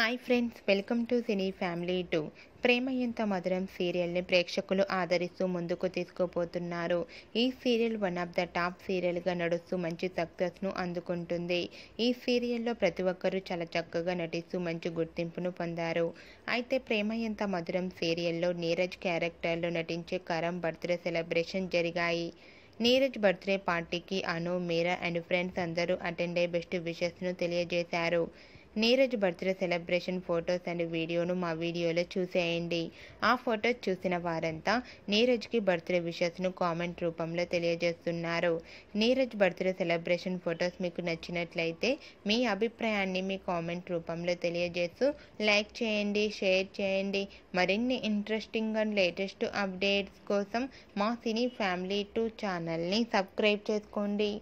hi friends welcome to cine family to Prema Entha Madhuram సీరియల్ని ప్రేక్షకులు ఆదరిస్తూ ముందుకు తీసుకుపోతున్నారు ఈ serial one of the top సీరియల్గా నడుస్తూ మంచి సక్సెస్ను అందుకుంటుంది ఈ సీరియల్లో ప్రతి ఒక్కరూ చాలా చక్కగా నటిస్తూ మంచి గుర్తింపును పొందారు అయితే ప్రేమ ఎంత మధురం సీరియల్లో నీరజ్ క్యారెక్టర్లో నటించే కరం బర్త్డే సెలబ్రేషన్ జరిగాయి నీరజ్ బర్త్డే పార్టీకి అను మీరా అండ్ ఫ్రెండ్స్ అందరూ అటెండ్ అయ్యే బెస్ట్ విషెస్ను తెలియజేశారు Neeraj birthday celebration photos and వీడియోను మా వీడియోలో చూసేయండి ఆ ఫొటోస్ చూసిన వారంతా నీరజ్కి బర్త్డే విషస్ను కామెంట్ రూపంలో తెలియజేస్తున్నారు నీరజ్ బర్త్డే సెలబ్రేషన్ ఫొటోస్ మీకు నచ్చినట్లయితే మీ అభిప్రాయాన్ని మీ కామెంట్ రూపంలో తెలియజేస్తూ లైక్ చేయండి షేర్ చేయండి మరిన్ని ఇంట్రెస్టింగ్ అండ్ లేటెస్ట్ అప్డేట్స్ కోసం మా సినీ ఫ్యామిలీ టూ ఛానల్ని సబ్స్క్రైబ్ చేసుకోండి